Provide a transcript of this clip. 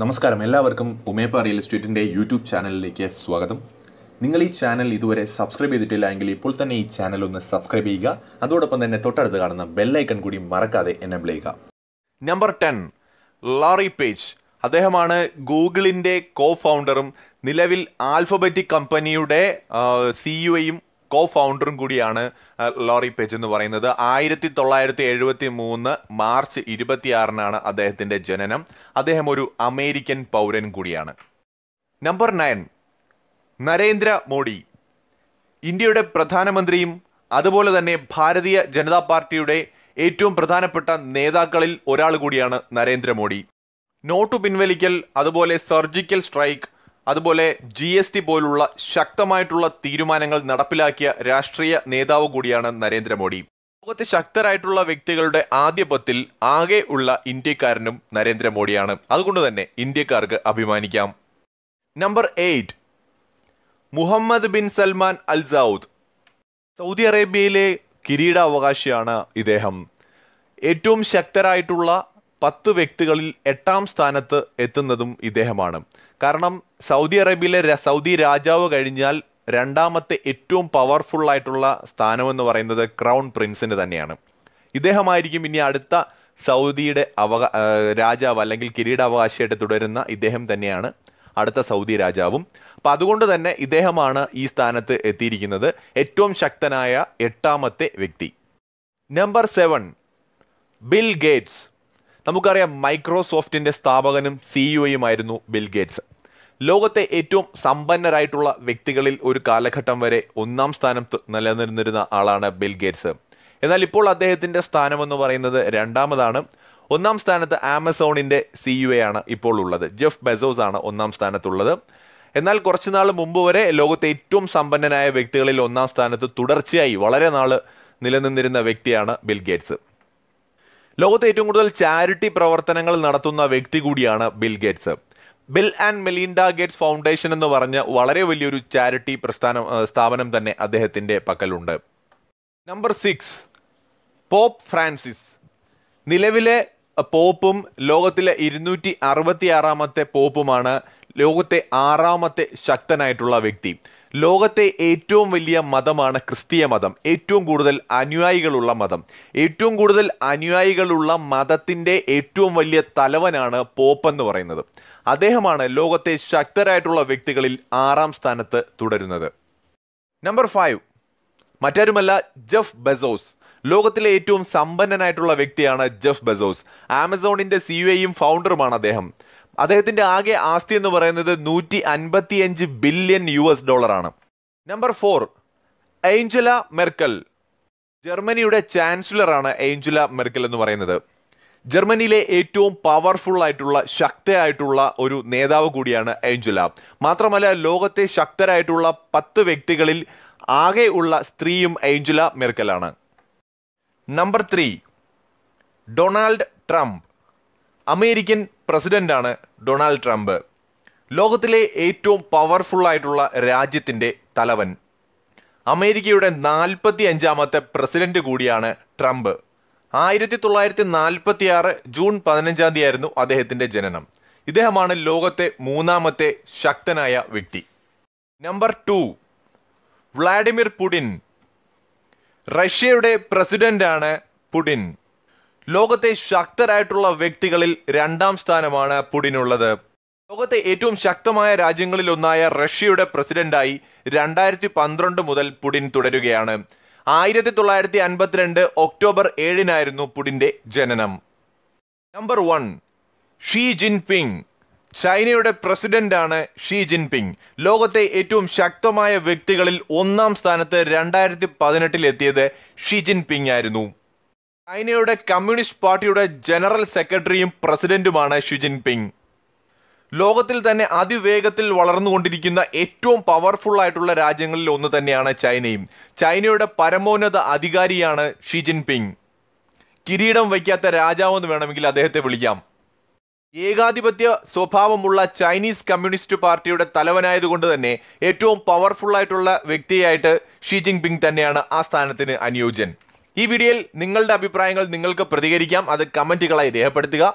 നമസ്കാരം എല്ലാവർക്കും ഉമേപ്പ real എസ്റ്റേറ്റിൻ്റെ YouTube ചാനലിലേക്ക് സ്വാഗതം നിങ്ങൾ ഈ ചാനൽ ഇതുവരെ സബ്സ്ക്രൈബ് ചെയ്തിട്ടില്ല എങ്കിൽ ഇപ്പോൾ തന്നെ ഈ ചാനൽ ഒന്ന് സബ്സ്ക്രൈബ് ചെയ്യുക അതോടൊപ്പം തന്നെ തൊട്ടടുത്ത് കാണുന്ന ബെല്ലൈക്കൺ കൂടി മറക്കാതെ എനബിൾ ചെയ്യുക നമ്പർ ടെൻ ലോറി പേജ് അദ്ദേഹമാണ് ഗൂഗിളിൻ്റെ കോ ഫൗണ്ടറും നിലവിൽ ആൽഫബറ്റിക് കമ്പനിയുടെ സിഇഒയും കോ ഫൗണ്ടറും കൂടിയാണ് ലോറി പേജ് എന്ന് പറയുന്നത് ആയിരത്തി തൊള്ളായിരത്തി എഴുപത്തി മൂന്ന് മാർച്ച് ഇരുപത്തിയാറിനാണ് അദ്ദേഹത്തിൻ്റെ ജനനം അദ്ദേഹം ഒരു അമേരിക്കൻ പൗരൻ കൂടിയാണ് നമ്പർ നയൻ നരേന്ദ്ര മോഡി ഇന്ത്യയുടെ പ്രധാനമന്ത്രിയും അതുപോലെ തന്നെ ഭാരതീയ ജനതാ പാർട്ടിയുടെ ഏറ്റവും പ്രധാനപ്പെട്ട നേതാക്കളിൽ ഒരാൾ കൂടിയാണ് നരേന്ദ്രമോഡി നോട്ടു പിൻവലിക്കൽ അതുപോലെ സർജിക്കൽ സ്ട്രൈക്ക് അതുപോലെ ജി എസ് ടി പോലുള്ള ശക്തമായിട്ടുള്ള തീരുമാനങ്ങൾ നടപ്പിലാക്കിയ രാഷ്ട്രീയ നേതാവ് കൂടിയാണ് നരേന്ദ്രമോദി ലോകത്തെ ശക്തരായിട്ടുള്ള വ്യക്തികളുടെ ആധിപത്യത്തിൽ ആകെ ഉള്ള ഇന്ത്യക്കാരനും നരേന്ദ്രമോദിയാണ് അതുകൊണ്ട് തന്നെ ഇന്ത്യക്കാർക്ക് അഭിമാനിക്കാം number eight Muhammad bin Salman Al Saud Saudi അറേബ്യയിലെ കിരീടാവകാശിയാണ് ഇദ്ദേഹം ഏറ്റവും ശക്തരായിട്ടുള്ള പത്ത് വ്യക്തികളിൽ എട്ടാം സ്ഥാനത്ത് എത്തുന്നതും ഇദ്ദേഹമാണ് കാരണം സൗദി അറേബ്യയിലെ സൗദി രാജാവ് കഴിഞ്ഞാൽ രണ്ടാമത്തെ ഏറ്റവും പവർഫുൾ ആയിട്ടുള്ള സ്ഥാനമെന്ന് പറയുന്നത് ക്രൗൺ പ്രിൻസിന് തന്നെയാണ് ഇദ്ദേഹമായിരിക്കും ഇനി അടുത്ത സൗദിയുടെ അവക രാജാവ് അല്ലെങ്കിൽ കിരീടാവകാശിയായിട്ട് തുടരുന്ന ഇദ്ദേഹം തന്നെയാണ് അടുത്ത സൗദി രാജാവും അപ്പം അതുകൊണ്ട് തന്നെ ഇദ്ദേഹമാണ് ഈ സ്ഥാനത്ത് എത്തിയിരിക്കുന്നത് ഏറ്റവും ശക്തനായ എട്ടാമത്തെ വ്യക്തി നമ്പർ സെവൻ ബിൽ ഗേറ്റ്സ് നമുക്കറിയാം മൈക്രോസോഫ്റ്റിൻ്റെ സ്ഥാപകനും സിഇഒയുമായിരുന്നു ഗേറ്റ്സ് ലോകത്തെ ഏറ്റവും സമ്പന്നരായിട്ടുള്ള വ്യക്തികളിൽ ഒരു കാലഘട്ടം വരെ ഒന്നാം സ്ഥാനം നിലനിന്നിരുന്ന ആളാണ് ബിൽ ഗേറ്റ്സ് എന്നാൽ ഇപ്പോൾ അദ്ദേഹത്തിൻ്റെ എന്ന് പറയുന്നത് രണ്ടാമതാണ് ഒന്നാം സ്ഥാനത്ത് ആമസോണിൻ്റെ സി യു എ ആണ് ഇപ്പോൾ ഉള്ളത് ജെഫ് ബെസോസ് ആണ് ഒന്നാം സ്ഥാനത്തുള്ളത് എന്നാൽ കുറച്ച് നാൾ മുമ്പ് വരെ ലോകത്തെ ഏറ്റവും സമ്പന്നനായ വ്യക്തികളിൽ ഒന്നാം സ്ഥാനത്ത് തുടർച്ചയായി വളരെ നാൾ നിലനിന്നിരുന്ന വ്യക്തിയാണ് ബിൽ ഗേറ്റ്സ് ലോകത്ത് ഏറ്റവും കൂടുതൽ ചാരിറ്റി പ്രവർത്തനങ്ങൾ നടത്തുന്ന വ്യക്തി കൂടിയാണ് Bill Gates Bill and Melinda Gates Foundation എന്ന് പറഞ്ഞ വളരെ വലിയൊരു ചാരിറ്റി പ്രസ്ഥാനം സ്ഥാപനം തന്നെ അദ്ദേഹത്തിൻ്റെ പക്കലുണ്ട് നമ്പർ സിക്സ് പോപ്പ് ഫ്രാൻസിസ് നിലവിലെ പോപ്പും ലോകത്തിലെ ഇരുന്നൂറ്റി അറുപത്തിയാറാമത്തെ പോപ്പുമാണ് ലോകത്തെ ആറാമത്തെ ശക്തനായിട്ടുള്ള വ്യക്തി ലോകത്തെ ഏറ്റവും വലിയ മതമാണ് ക്രിസ്തീയ മതം ഏറ്റവും കൂടുതൽ അനുയായികളുള്ള മതം ഏറ്റവും കൂടുതൽ അനുയായികളുള്ള മതത്തിൻ്റെ ഏറ്റവും വലിയ തലവനാണ് പോപ്പ് എന്ന് പറയുന്നത് അദ്ദേഹമാണ് ലോകത്തെ ശക്തരായിട്ടുള്ള വ്യക്തികളിൽ ആറാം സ്ഥാനത്ത് തുടരുന്നത് നമ്പർ ഫൈവ് മറ്റാരുമല്ല ജെഫ് ബെസോസ് ലോകത്തിലെ ഏറ്റവും സമ്പന്നനായിട്ടുള്ള വ്യക്തിയാണ് ജെഫ് ബെസോസ് ആമസോണിൻ്റെ സിഇഒയും ഫൗണ്ടറുമാണ് അദ്ദേഹം അദ്ദേഹത്തിന്റെ ആകെ ആസ്തി എന്ന് പറയുന്നത് നൂറ്റി അൻപത്തിയഞ്ച് ബില്യൺ യു എസ് ഡോളറാണ് നമ്പർ ഫോർ ഏഞ്ചല മെർക്കൽ ജർമ്മനിയുടെ ചാൻസലറാണ് ഏഞ്ചല മെർക്കൽ എന്ന് പറയുന്നത് ജർമ്മനിയിലെ ഏറ്റവും പവർഫുൾ ആയിട്ടുള്ള ശക്തയായിട്ടുള്ള ഒരു നേതാവ് കൂടിയാണ് ഏഞ്ചല മാത്രമല്ല ലോകത്തെ ശക്തരായിട്ടുള്ള പത്ത് വ്യക്തികളിൽ ആകെ ഉള്ള സ്ത്രീയും ഏഞ്ചല മെർക്കലാണ് number three Donald Trump American പ്രസിഡന്റാണ് ഡൊണാൾഡ് ട്രംപ് ലോകത്തിലെ ഏറ്റവും പവർഫുള്ളായിട്ടുള്ള രാജ്യത്തിൻ്റെ തലവൻ അമേരിക്കയുടെ നാൽപ്പത്തി അഞ്ചാമത്തെ പ്രസിഡന്റ് കൂടിയാണ് ട്രംപ് ആയിരത്തി തൊള്ളായിരത്തി നാൽപ്പത്തി ആറ് ജൂൺ പതിനഞ്ചാം ആയിരുന്നു അദ്ദേഹത്തിൻ്റെ ജനനം ഇദ്ദേഹമാണ് ലോകത്തെ മൂന്നാമത്തെ ശക്തനായ വ്യക്തി നമ്പർ ടു വ്ളാഡിമിർ പുടിൻ റഷ്യയുടെ പ്രസിഡന്റാണ് പുടിൻ ലോകത്തെ ശക്തരായിട്ടുള്ള വ്യക്തികളിൽ രണ്ടാം സ്ഥാനമാണ് പുടിനുള്ളത് ലോകത്തെ ഏറ്റവും ശക്തമായ രാജ്യങ്ങളിലൊന്നായ റഷ്യയുടെ പ്രസിഡന്റായി രണ്ടായിരത്തി പന്ത്രണ്ട് മുതൽ പുടിൻ തുടരുകയാണ് ആയിരത്തി തൊള്ളായിരത്തി അൻപത്തിരണ്ട് ഒക്ടോബർ ഏഴിനായിരുന്നു പുടിൻ്റെ ജനനം നമ്പർ വൺ ഷീ പിങ് ചൈനയുടെ പ്രസിഡന്റാണ് ഷീ പിങ് ലോകത്തെ ഏറ്റവും ശക്തമായ വ്യക്തികളിൽ ഒന്നാം സ്ഥാനത്ത് രണ്ടായിരത്തി പതിനെട്ടിൽ എത്തിയത് ഷീ പിങ് ആയിരുന്നു ചൈനയുടെ കമ്മ്യൂണിസ്റ്റ് പാർട്ടിയുടെ ജനറൽ സെക്രട്ടറിയും പ്രസിഡന്റുമാണ് ഷി ലോകത്തിൽ തന്നെ അതിവേഗത്തിൽ വളർന്നുകൊണ്ടിരിക്കുന്ന ഏറ്റവും പവർഫുൾ ആയിട്ടുള്ള രാജ്യങ്ങളിൽ ഒന്ന് തന്നെയാണ് ചൈനയും ചൈനയുടെ പരമോന്നത അധികാരിയാണ് ഷി കിരീടം വയ്ക്കാത്ത രാജാവെന്ന് വേണമെങ്കിൽ അദ്ദേഹത്തെ വിളിക്കാം ഏകാധിപത്യ സ്വഭാവമുള്ള ചൈനീസ് കമ്മ്യൂണിസ്റ്റ് പാർട്ടിയുടെ തലവനായതുകൊണ്ട് തന്നെ ഏറ്റവും പവർഫുള്ളായിട്ടുള്ള വ്യക്തിയായിട്ട് ഷി ജിൻപിങ് തന്നെയാണ് ആ സ്ഥാനത്തിന് അനുയോജ്യൻ ഈ വീഡിയോയിൽ നിങ്ങളുടെ അഭിപ്രായങ്ങൾ നിങ്ങൾക്ക് പ്രതികരിക്കാം അത് കമൻറ്റുകളായി രേഖപ്പെടുത്തുക